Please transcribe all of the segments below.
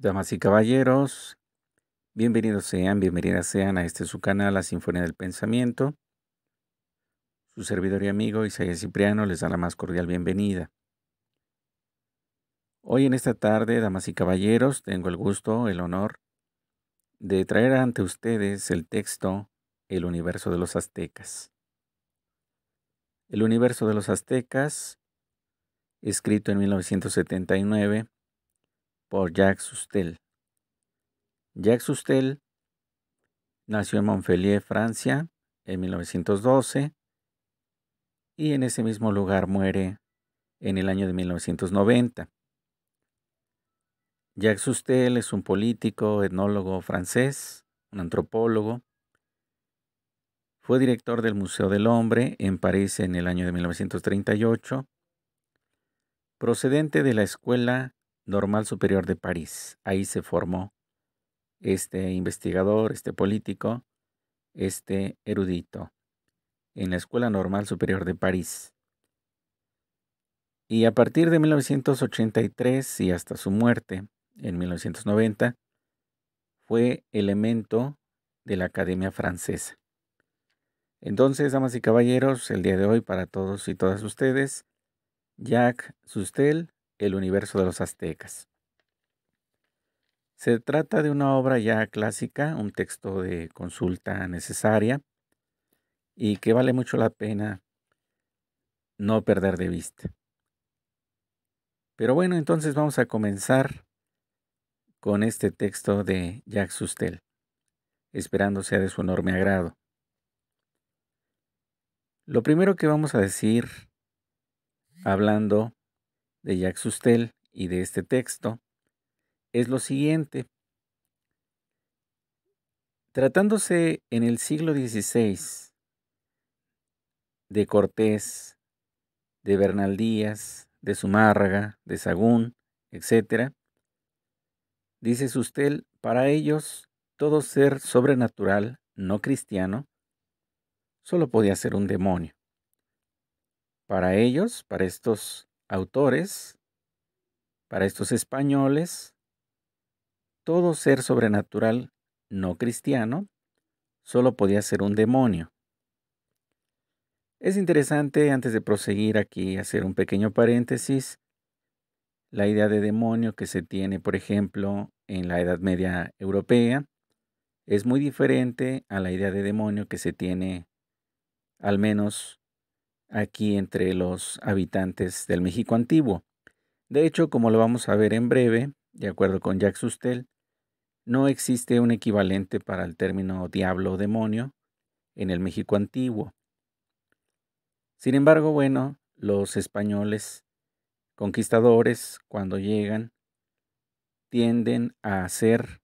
Damas y caballeros, bienvenidos sean, bienvenidas sean a este su canal, La Sinfonía del Pensamiento. Su servidor y amigo Isaías Cipriano les da la más cordial bienvenida. Hoy en esta tarde, damas y caballeros, tengo el gusto, el honor de traer ante ustedes el texto El universo de los aztecas. El universo de los aztecas, escrito en 1979 por Jacques Sustel. Jacques Sustel nació en Montpellier, Francia, en 1912 y en ese mismo lugar muere en el año de 1990. Jacques Sustel es un político, etnólogo francés, un antropólogo. Fue director del Museo del Hombre en París en el año de 1938, procedente de la Escuela Normal Superior de París. Ahí se formó este investigador, este político, este erudito, en la Escuela Normal Superior de París. Y a partir de 1983 y hasta su muerte, en 1990, fue elemento de la Academia Francesa. Entonces, damas y caballeros, el día de hoy para todos y todas ustedes, Jacques Sustel el universo de los aztecas. Se trata de una obra ya clásica, un texto de consulta necesaria y que vale mucho la pena no perder de vista. Pero bueno, entonces vamos a comenzar con este texto de Jacques Sustel, esperando sea de su enorme agrado. Lo primero que vamos a decir hablando de Jacques Sustel y de este texto es lo siguiente. Tratándose en el siglo XVI de Cortés, de Bernal Díaz, de Zumárraga, de Sagún, etc., dice Sustel, para ellos todo ser sobrenatural no cristiano solo podía ser un demonio. Para ellos, para estos autores, para estos españoles, todo ser sobrenatural no cristiano solo podía ser un demonio. Es interesante, antes de proseguir aquí, hacer un pequeño paréntesis. La idea de demonio que se tiene, por ejemplo, en la Edad Media europea, es muy diferente a la idea de demonio que se tiene, al menos aquí entre los habitantes del México antiguo. De hecho, como lo vamos a ver en breve, de acuerdo con Jacques Sustel, no existe un equivalente para el término diablo o demonio en el México antiguo. Sin embargo, bueno, los españoles conquistadores, cuando llegan, tienden a hacer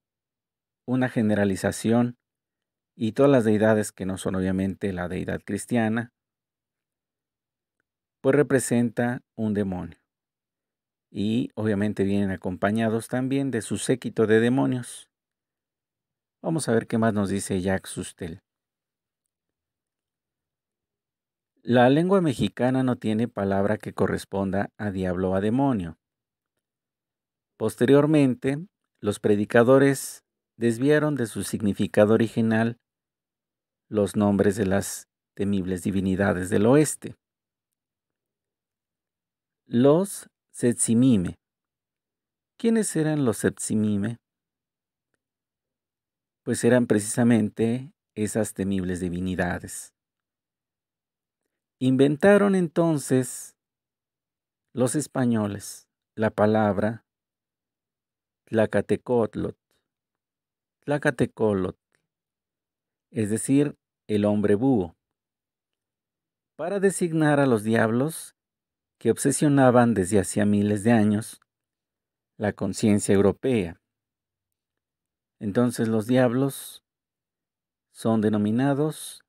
una generalización y todas las deidades que no son obviamente la deidad cristiana, pues representa un demonio. Y obviamente vienen acompañados también de su séquito de demonios. Vamos a ver qué más nos dice Jacques Sustel. La lengua mexicana no tiene palabra que corresponda a diablo o a demonio. Posteriormente, los predicadores desviaron de su significado original los nombres de las temibles divinidades del oeste los Setsimime. ¿Quiénes eran los Setsimime? Pues eran precisamente esas temibles divinidades. Inventaron entonces los españoles la palabra Tlacatecotlot, Tlacatecolot, es decir, el hombre búho, para designar a los diablos que obsesionaban desde hacía miles de años la conciencia europea. Entonces los diablos son denominados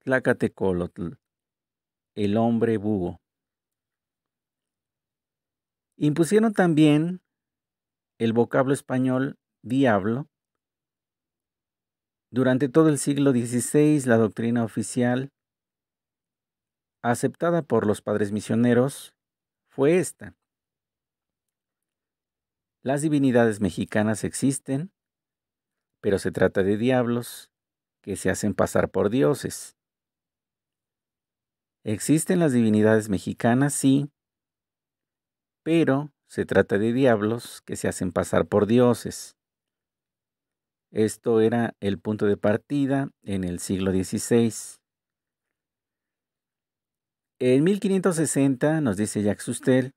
Tlacatecolotl, el hombre búho. Impusieron también el vocablo español diablo. Durante todo el siglo XVI, la doctrina oficial aceptada por los padres misioneros fue esta. Las divinidades mexicanas existen, pero se trata de diablos que se hacen pasar por dioses. Existen las divinidades mexicanas, sí, pero se trata de diablos que se hacen pasar por dioses. Esto era el punto de partida en el siglo XVI. En 1560, nos dice Jacques Sustel,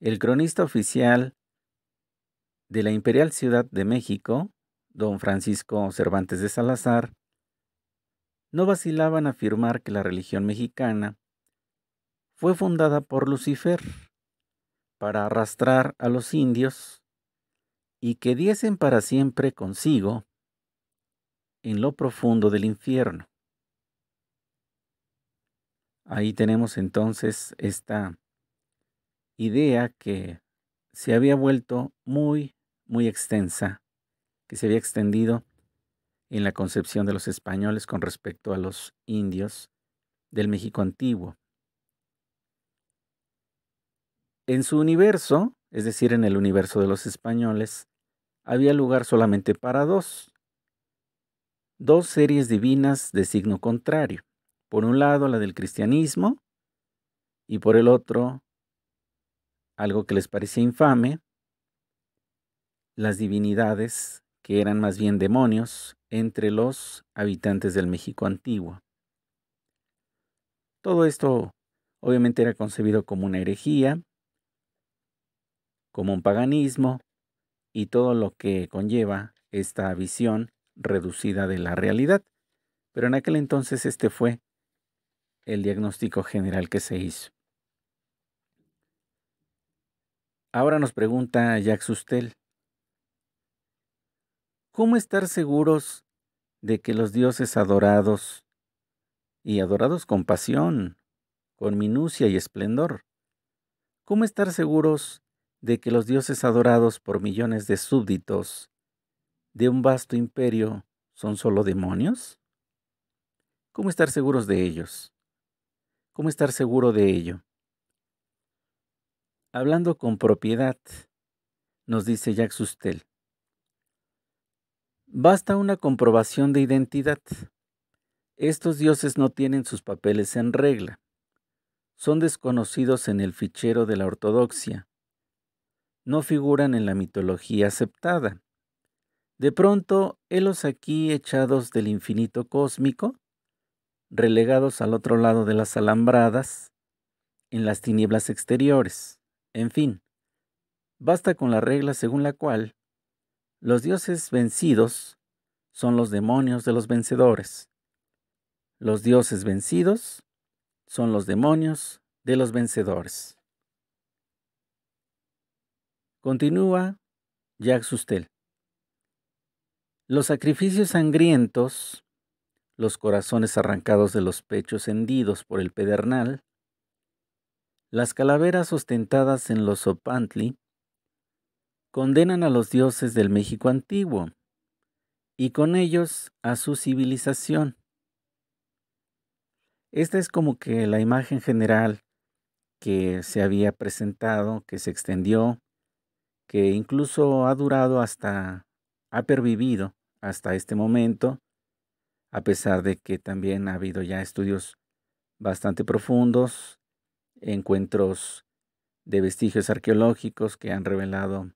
el cronista oficial de la Imperial Ciudad de México, don Francisco Cervantes de Salazar, no vacilaba en afirmar que la religión mexicana fue fundada por Lucifer para arrastrar a los indios y que diesen para siempre consigo en lo profundo del infierno. Ahí tenemos entonces esta idea que se había vuelto muy, muy extensa, que se había extendido en la concepción de los españoles con respecto a los indios del México antiguo. En su universo, es decir, en el universo de los españoles, había lugar solamente para dos, dos series divinas de signo contrario. Por un lado, la del cristianismo y por el otro, algo que les parecía infame, las divinidades que eran más bien demonios entre los habitantes del México antiguo. Todo esto obviamente era concebido como una herejía, como un paganismo y todo lo que conlleva esta visión reducida de la realidad. Pero en aquel entonces este fue el diagnóstico general que se hizo. Ahora nos pregunta Jacques Sustel, ¿cómo estar seguros de que los dioses adorados, y adorados con pasión, con minucia y esplendor, ¿cómo estar seguros de que los dioses adorados por millones de súbditos de un vasto imperio son solo demonios? ¿Cómo estar seguros de ellos? ¿Cómo estar seguro de ello? Hablando con propiedad, nos dice Jacques Sustel, basta una comprobación de identidad. Estos dioses no tienen sus papeles en regla. Son desconocidos en el fichero de la ortodoxia. No figuran en la mitología aceptada. De pronto, helos aquí echados del infinito cósmico relegados al otro lado de las alambradas, en las tinieblas exteriores. En fin, basta con la regla según la cual los dioses vencidos son los demonios de los vencedores. Los dioses vencidos son los demonios de los vencedores. Continúa Jacques Sustel. Los sacrificios sangrientos los corazones arrancados de los pechos hendidos por el pedernal, las calaveras ostentadas en los Opantli, condenan a los dioses del México antiguo y con ellos a su civilización. Esta es como que la imagen general que se había presentado, que se extendió, que incluso ha durado hasta, ha pervivido hasta este momento a pesar de que también ha habido ya estudios bastante profundos, encuentros de vestigios arqueológicos que han revelado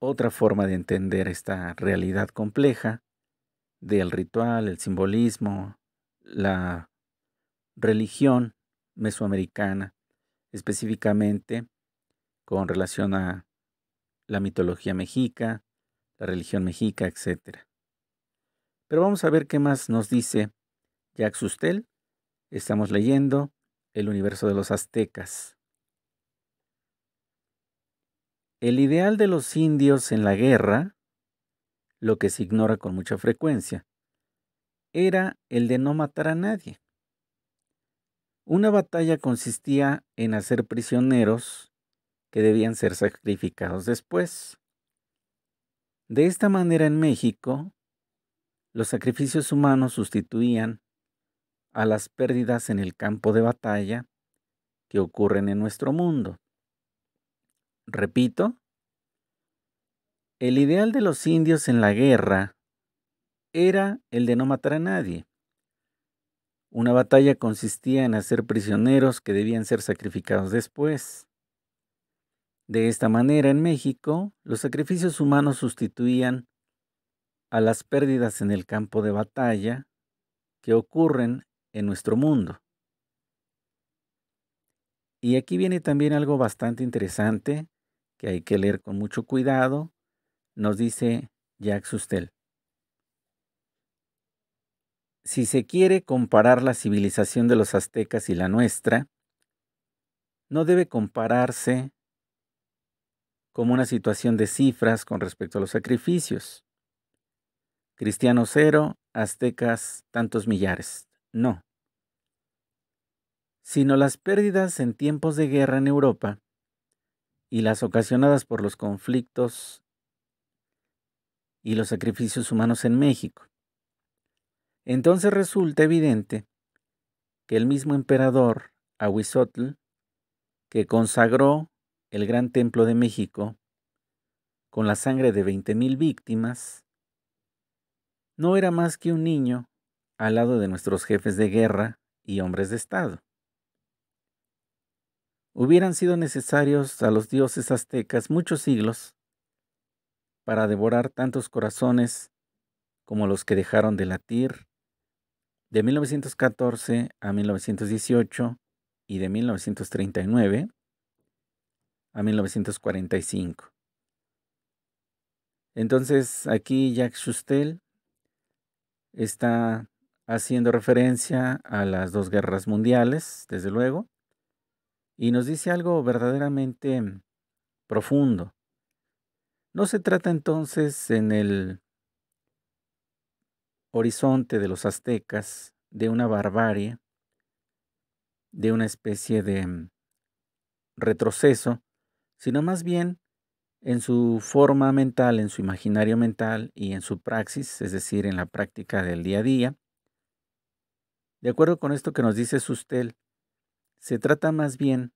otra forma de entender esta realidad compleja del ritual, el simbolismo, la religión mesoamericana, específicamente con relación a la mitología mexica, la religión mexica, etcétera. Pero vamos a ver qué más nos dice Jack Sustel. Estamos leyendo El universo de los aztecas. El ideal de los indios en la guerra, lo que se ignora con mucha frecuencia, era el de no matar a nadie. Una batalla consistía en hacer prisioneros que debían ser sacrificados después. De esta manera en México, los sacrificios humanos sustituían a las pérdidas en el campo de batalla que ocurren en nuestro mundo. Repito, el ideal de los indios en la guerra era el de no matar a nadie. Una batalla consistía en hacer prisioneros que debían ser sacrificados después. De esta manera, en México, los sacrificios humanos sustituían a las pérdidas en el campo de batalla que ocurren en nuestro mundo. Y aquí viene también algo bastante interesante que hay que leer con mucho cuidado, nos dice Jacques Sustel. Si se quiere comparar la civilización de los aztecas y la nuestra, no debe compararse como una situación de cifras con respecto a los sacrificios cristianos cero, aztecas tantos millares. No. Sino las pérdidas en tiempos de guerra en Europa y las ocasionadas por los conflictos y los sacrificios humanos en México. Entonces resulta evidente que el mismo emperador Ahuizotl, que consagró el gran templo de México con la sangre de 20.000 víctimas, no era más que un niño al lado de nuestros jefes de guerra y hombres de Estado. Hubieran sido necesarios a los dioses aztecas muchos siglos para devorar tantos corazones como los que dejaron de latir de 1914 a 1918 y de 1939 a 1945. Entonces aquí Jacques Chustel Está haciendo referencia a las dos guerras mundiales, desde luego, y nos dice algo verdaderamente profundo. No se trata entonces en el horizonte de los aztecas de una barbarie, de una especie de retroceso, sino más bien en su forma mental, en su imaginario mental y en su praxis, es decir, en la práctica del día a día. De acuerdo con esto que nos dice Sustel, se trata más bien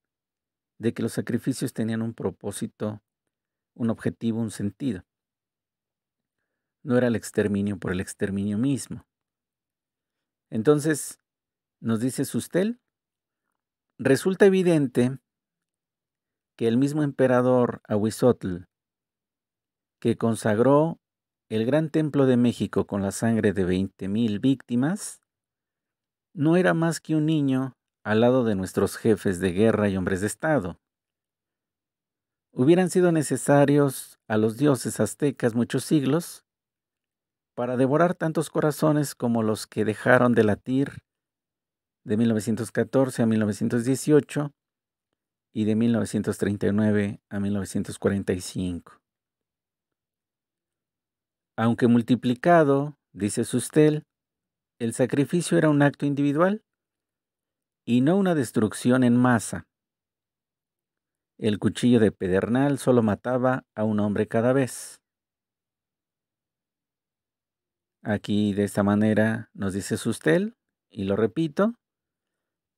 de que los sacrificios tenían un propósito, un objetivo, un sentido. No era el exterminio por el exterminio mismo. Entonces, nos dice Sustel, resulta evidente que el mismo emperador Ahuizotl, que consagró el gran templo de México con la sangre de 20.000 víctimas, no era más que un niño al lado de nuestros jefes de guerra y hombres de Estado. Hubieran sido necesarios a los dioses aztecas muchos siglos para devorar tantos corazones como los que dejaron de latir de 1914 a 1918 y de 1939 a 1945. Aunque multiplicado, dice Sustel, el sacrificio era un acto individual y no una destrucción en masa. El cuchillo de Pedernal solo mataba a un hombre cada vez. Aquí de esta manera nos dice Sustel, y lo repito,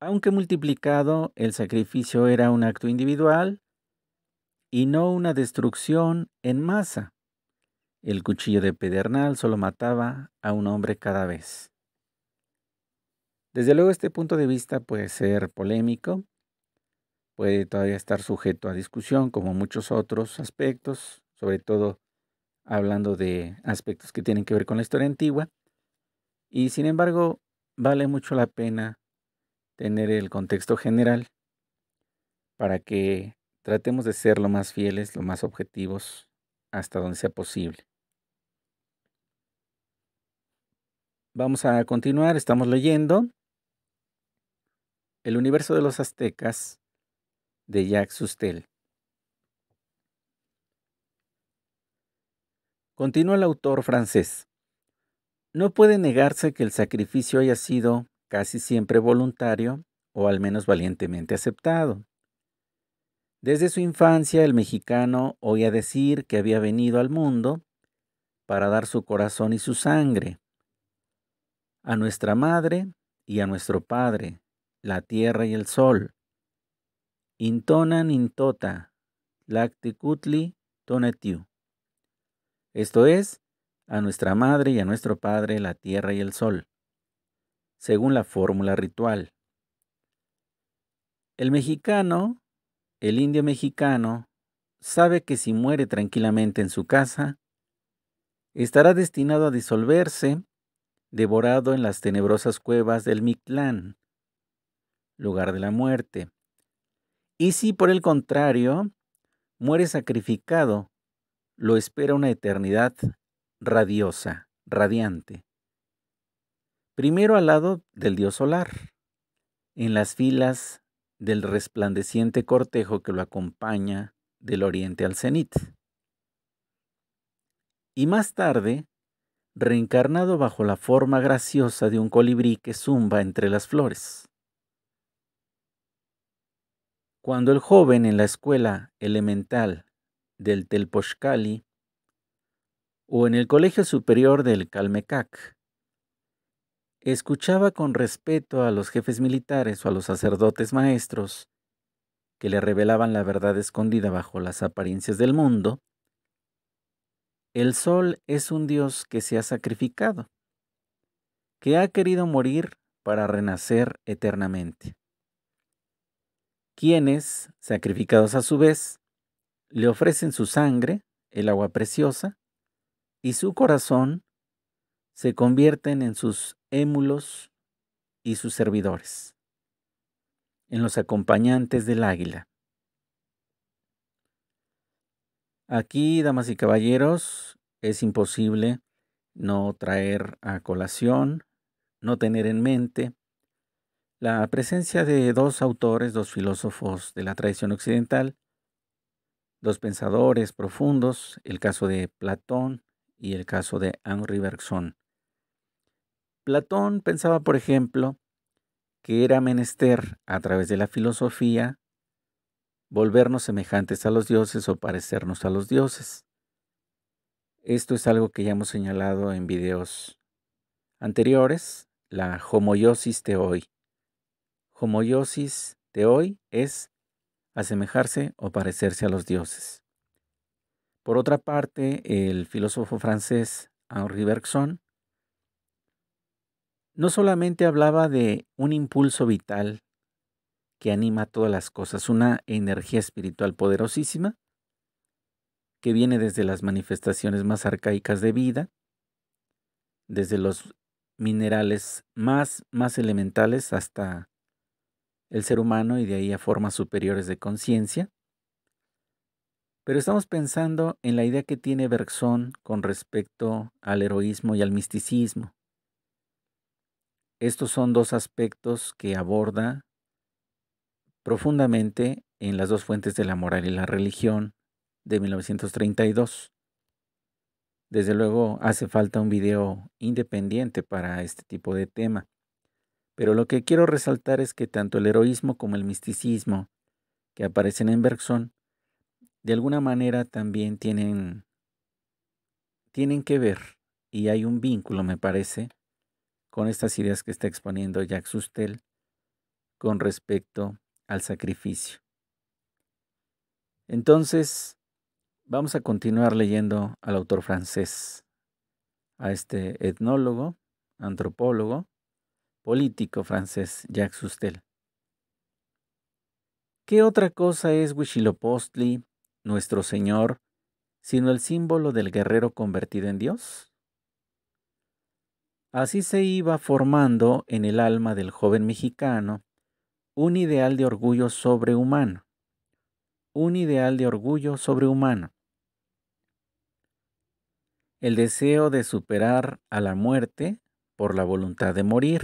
aunque multiplicado, el sacrificio era un acto individual y no una destrucción en masa. El cuchillo de Pedernal solo mataba a un hombre cada vez. Desde luego este punto de vista puede ser polémico, puede todavía estar sujeto a discusión como muchos otros aspectos, sobre todo hablando de aspectos que tienen que ver con la historia antigua, y sin embargo vale mucho la pena tener el contexto general para que tratemos de ser lo más fieles, lo más objetivos hasta donde sea posible. Vamos a continuar, estamos leyendo El universo de los aztecas de Jacques Sustel. Continúa el autor francés. No puede negarse que el sacrificio haya sido casi siempre voluntario o al menos valientemente aceptado. Desde su infancia el mexicano oía decir que había venido al mundo para dar su corazón y su sangre a nuestra madre y a nuestro padre, la tierra y el sol. Intonan intota, lacticutli tonetiu. Esto es, a nuestra madre y a nuestro padre, la tierra y el sol según la fórmula ritual. El mexicano, el indio mexicano, sabe que si muere tranquilamente en su casa, estará destinado a disolverse, devorado en las tenebrosas cuevas del Mictlán, lugar de la muerte. Y si por el contrario muere sacrificado, lo espera una eternidad radiosa, radiante primero al lado del dios solar, en las filas del resplandeciente cortejo que lo acompaña del oriente al cenit. Y más tarde, reencarnado bajo la forma graciosa de un colibrí que zumba entre las flores. Cuando el joven en la escuela elemental del Telpochcali o en el colegio superior del Calmecac escuchaba con respeto a los jefes militares o a los sacerdotes maestros, que le revelaban la verdad escondida bajo las apariencias del mundo, el sol es un Dios que se ha sacrificado, que ha querido morir para renacer eternamente. Quienes, sacrificados a su vez, le ofrecen su sangre, el agua preciosa, y su corazón, se convierten en sus émulos y sus servidores, en los acompañantes del águila. Aquí, damas y caballeros, es imposible no traer a colación, no tener en mente la presencia de dos autores, dos filósofos de la tradición occidental, dos pensadores profundos, el caso de Platón y el caso de Henri Bergson. Platón pensaba, por ejemplo, que era menester, a través de la filosofía, volvernos semejantes a los dioses o parecernos a los dioses. Esto es algo que ya hemos señalado en videos anteriores, la homoiosis hoy. Homoiosis hoy es asemejarse o parecerse a los dioses. Por otra parte, el filósofo francés Henri Bergson no solamente hablaba de un impulso vital que anima todas las cosas, una energía espiritual poderosísima que viene desde las manifestaciones más arcaicas de vida, desde los minerales más, más elementales hasta el ser humano y de ahí a formas superiores de conciencia. Pero estamos pensando en la idea que tiene Bergson con respecto al heroísmo y al misticismo. Estos son dos aspectos que aborda profundamente en las dos fuentes de la moral y la religión de 1932. Desde luego hace falta un video independiente para este tipo de tema, pero lo que quiero resaltar es que tanto el heroísmo como el misticismo que aparecen en Bergson de alguna manera también tienen, tienen que ver y hay un vínculo, me parece, con estas ideas que está exponiendo Jacques Sustel con respecto al sacrificio. Entonces, vamos a continuar leyendo al autor francés, a este etnólogo, antropólogo, político francés Jacques Sustel. ¿Qué otra cosa es Huitzilopochtli, nuestro Señor, sino el símbolo del guerrero convertido en Dios? Así se iba formando en el alma del joven mexicano un ideal de orgullo sobrehumano, un ideal de orgullo sobrehumano. El deseo de superar a la muerte por la voluntad de morir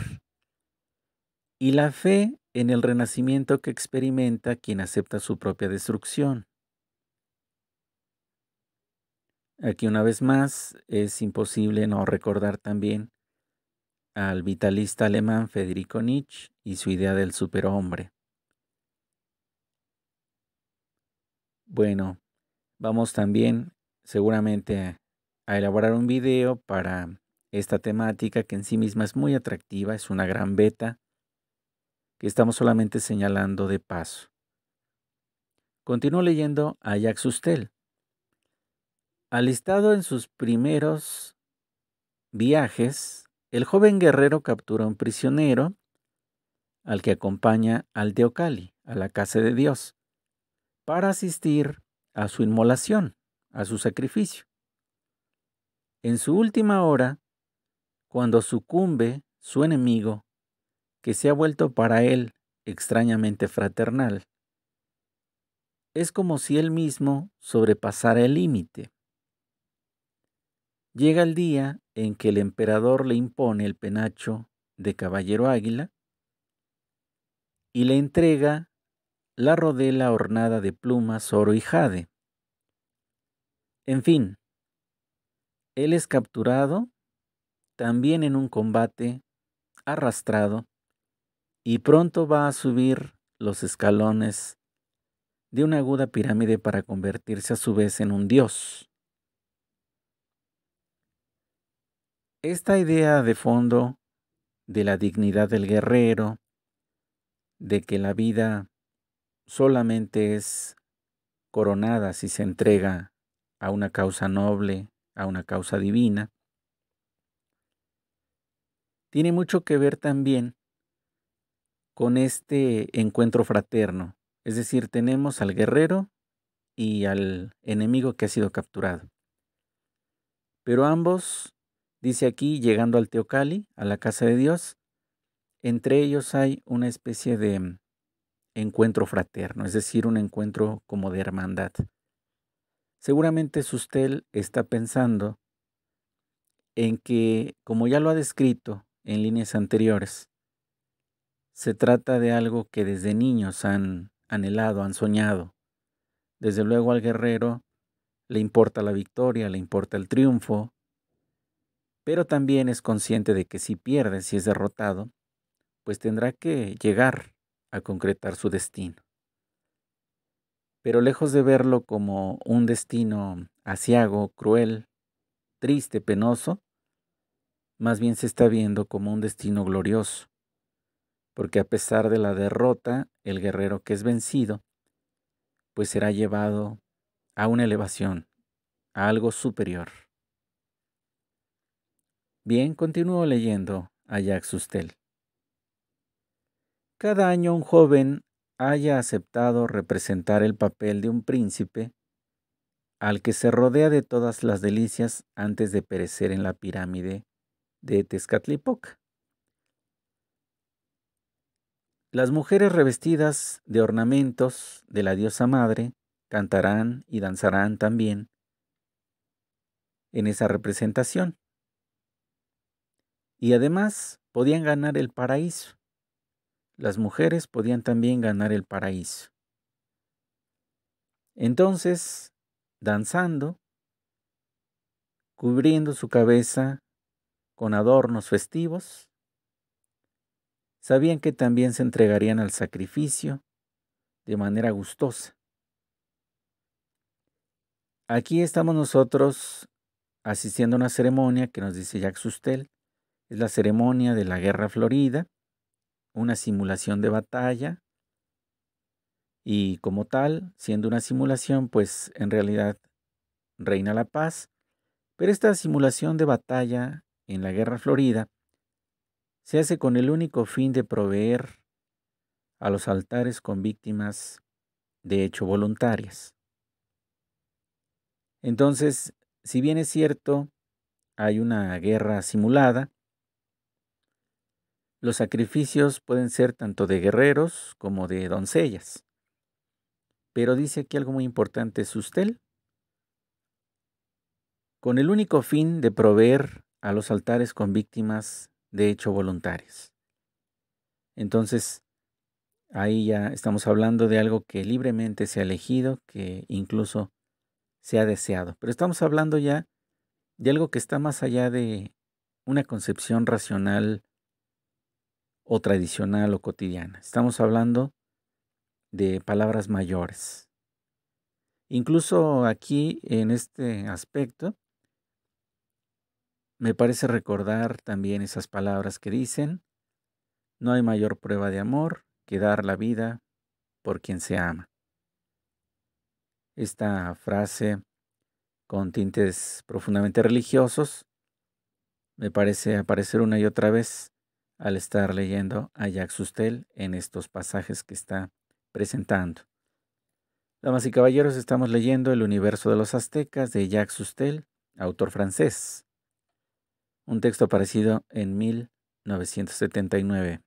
y la fe en el renacimiento que experimenta quien acepta su propia destrucción. Aquí una vez más es imposible no recordar también al vitalista alemán Federico Nietzsche y su idea del superhombre. Bueno, vamos también seguramente a elaborar un video para esta temática que en sí misma es muy atractiva, es una gran beta que estamos solamente señalando de paso. Continúo leyendo a Jacques Sustel. Alistado en sus primeros viajes, el joven guerrero captura un prisionero al que acompaña al Deocali, a la casa de Dios, para asistir a su inmolación, a su sacrificio. En su última hora, cuando sucumbe su enemigo, que se ha vuelto para él extrañamente fraternal, es como si él mismo sobrepasara el límite. Llega el día en que el emperador le impone el penacho de caballero águila y le entrega la rodela ornada de plumas, oro y jade. En fin, él es capturado también en un combate, arrastrado, y pronto va a subir los escalones de una aguda pirámide para convertirse a su vez en un dios. esta idea de fondo de la dignidad del guerrero, de que la vida solamente es coronada si se entrega a una causa noble, a una causa divina, tiene mucho que ver también con este encuentro fraterno. Es decir, tenemos al guerrero y al enemigo que ha sido capturado. Pero ambos Dice aquí, llegando al Teocali, a la casa de Dios, entre ellos hay una especie de mm, encuentro fraterno, es decir, un encuentro como de hermandad. Seguramente Sustel está pensando en que, como ya lo ha descrito en líneas anteriores, se trata de algo que desde niños han anhelado, han soñado. Desde luego al guerrero le importa la victoria, le importa el triunfo, pero también es consciente de que si pierde, si es derrotado, pues tendrá que llegar a concretar su destino. Pero lejos de verlo como un destino asiago, cruel, triste, penoso, más bien se está viendo como un destino glorioso, porque a pesar de la derrota, el guerrero que es vencido, pues será llevado a una elevación, a algo superior. Bien, continúo leyendo a Jacques Sustel. Cada año un joven haya aceptado representar el papel de un príncipe al que se rodea de todas las delicias antes de perecer en la pirámide de Tezcatlipoca. Las mujeres revestidas de ornamentos de la diosa madre cantarán y danzarán también en esa representación. Y además podían ganar el paraíso. Las mujeres podían también ganar el paraíso. Entonces, danzando, cubriendo su cabeza con adornos festivos, sabían que también se entregarían al sacrificio de manera gustosa. Aquí estamos nosotros asistiendo a una ceremonia que nos dice Jacques Sustel, es la ceremonia de la Guerra Florida, una simulación de batalla y como tal, siendo una simulación, pues en realidad reina la paz, pero esta simulación de batalla en la Guerra Florida se hace con el único fin de proveer a los altares con víctimas de hecho voluntarias. Entonces, si bien es cierto, hay una guerra simulada, los sacrificios pueden ser tanto de guerreros como de doncellas. Pero dice aquí algo muy importante, Sustel, con el único fin de proveer a los altares con víctimas de hecho voluntarias. Entonces, ahí ya estamos hablando de algo que libremente se ha elegido, que incluso se ha deseado. Pero estamos hablando ya de algo que está más allá de una concepción racional o tradicional o cotidiana. Estamos hablando de palabras mayores. Incluso aquí, en este aspecto, me parece recordar también esas palabras que dicen, no hay mayor prueba de amor que dar la vida por quien se ama. Esta frase con tintes profundamente religiosos me parece aparecer una y otra vez al estar leyendo a Jacques Sustel en estos pasajes que está presentando. Damas y caballeros, estamos leyendo El universo de los aztecas de Jacques Sustel, autor francés. Un texto aparecido en 1979.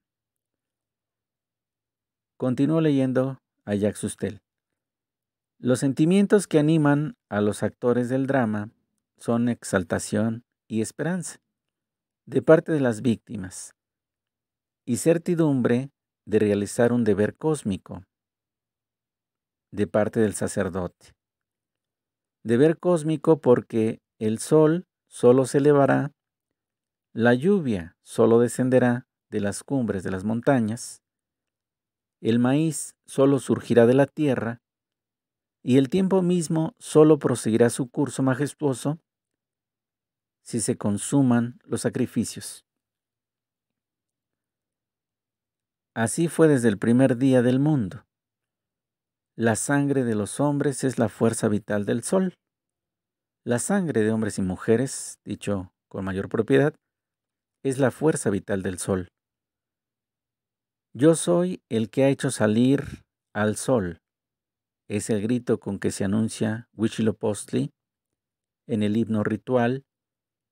Continúo leyendo a Jacques Sustel. Los sentimientos que animan a los actores del drama son exaltación y esperanza de parte de las víctimas, y certidumbre de realizar un deber cósmico de parte del sacerdote. Deber cósmico porque el sol solo se elevará, la lluvia solo descenderá de las cumbres de las montañas, el maíz solo surgirá de la tierra, y el tiempo mismo solo proseguirá su curso majestuoso si se consuman los sacrificios. Así fue desde el primer día del mundo. La sangre de los hombres es la fuerza vital del sol. La sangre de hombres y mujeres, dicho con mayor propiedad, es la fuerza vital del sol. Yo soy el que ha hecho salir al sol. Es el grito con que se anuncia Huitzilopochtli en el himno ritual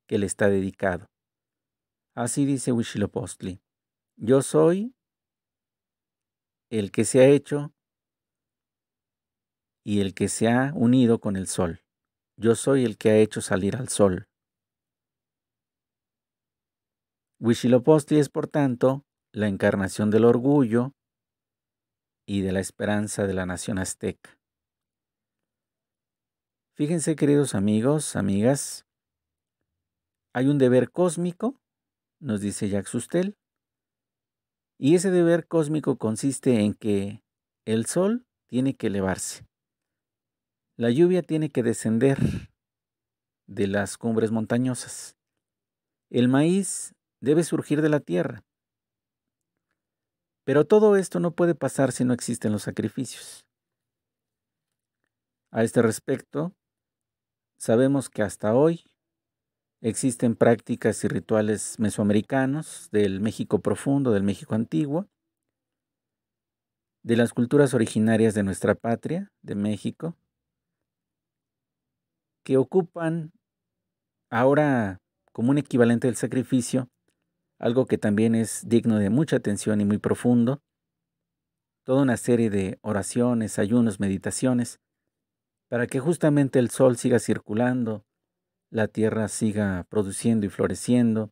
que le está dedicado. Así dice Huitzilopochtli. Yo soy el que se ha hecho y el que se ha unido con el sol. Yo soy el que ha hecho salir al sol. Huitzilopochtli es, por tanto, la encarnación del orgullo y de la esperanza de la nación azteca. Fíjense, queridos amigos, amigas, hay un deber cósmico, nos dice Jacques Sustel, y ese deber cósmico consiste en que el sol tiene que elevarse, la lluvia tiene que descender de las cumbres montañosas, el maíz debe surgir de la tierra. Pero todo esto no puede pasar si no existen los sacrificios. A este respecto, sabemos que hasta hoy Existen prácticas y rituales mesoamericanos del México profundo, del México antiguo, de las culturas originarias de nuestra patria, de México, que ocupan ahora como un equivalente del sacrificio, algo que también es digno de mucha atención y muy profundo, toda una serie de oraciones, ayunos, meditaciones, para que justamente el sol siga circulando, la tierra siga produciendo y floreciendo,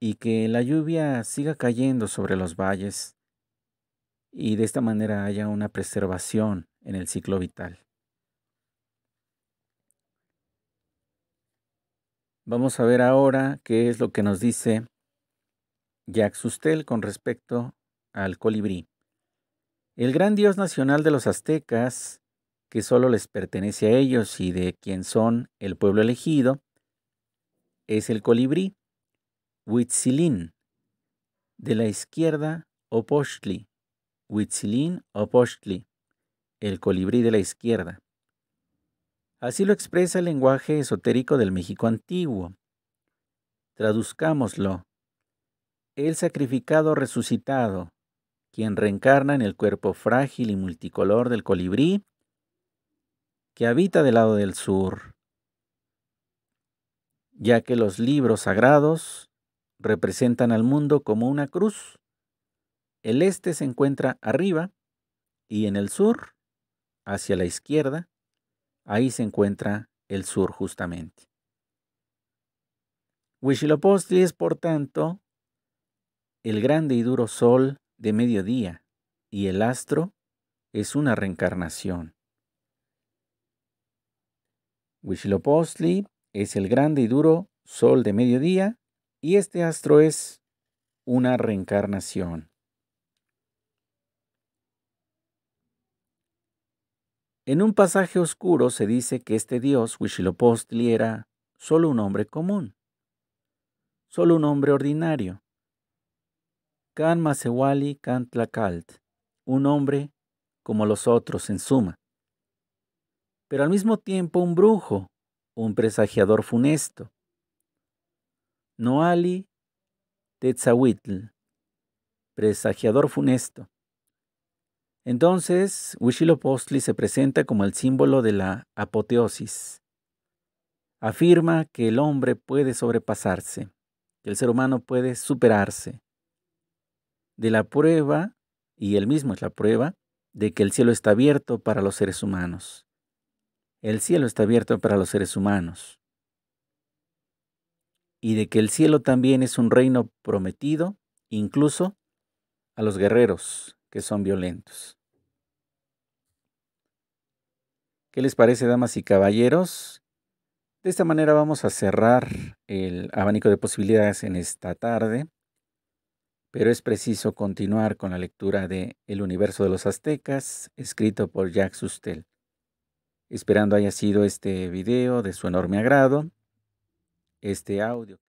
y que la lluvia siga cayendo sobre los valles, y de esta manera haya una preservación en el ciclo vital. Vamos a ver ahora qué es lo que nos dice Jacques Sustel con respecto al colibrí. El gran dios nacional de los aztecas que solo les pertenece a ellos y de quien son el pueblo elegido, es el colibrí, Huitzilín, de la izquierda, Opochtli, Huitzilín Opochtli, el colibrí de la izquierda. Así lo expresa el lenguaje esotérico del México antiguo. Traduzcámoslo. El sacrificado resucitado, quien reencarna en el cuerpo frágil y multicolor del colibrí, que habita del lado del sur, ya que los libros sagrados representan al mundo como una cruz. El este se encuentra arriba y en el sur, hacia la izquierda, ahí se encuentra el sur justamente. Huitzilopochtli es, por tanto, el grande y duro sol de mediodía, y el astro es una reencarnación. Huitzilopochtli es el grande y duro sol de mediodía y este astro es una reencarnación. En un pasaje oscuro se dice que este dios Huitzilopochtli era solo un hombre común, solo un hombre ordinario. Can Masewali kan un hombre como los otros en suma pero al mismo tiempo un brujo, un presagiador funesto. Noali Tetzawitl, presagiador funesto. Entonces, Postli se presenta como el símbolo de la apoteosis. Afirma que el hombre puede sobrepasarse, que el ser humano puede superarse. De la prueba, y él mismo es la prueba, de que el cielo está abierto para los seres humanos el cielo está abierto para los seres humanos y de que el cielo también es un reino prometido incluso a los guerreros que son violentos. ¿Qué les parece, damas y caballeros? De esta manera vamos a cerrar el abanico de posibilidades en esta tarde, pero es preciso continuar con la lectura de El universo de los aztecas, escrito por Jacques Sustel. Esperando haya sido este video de su enorme agrado, este audio.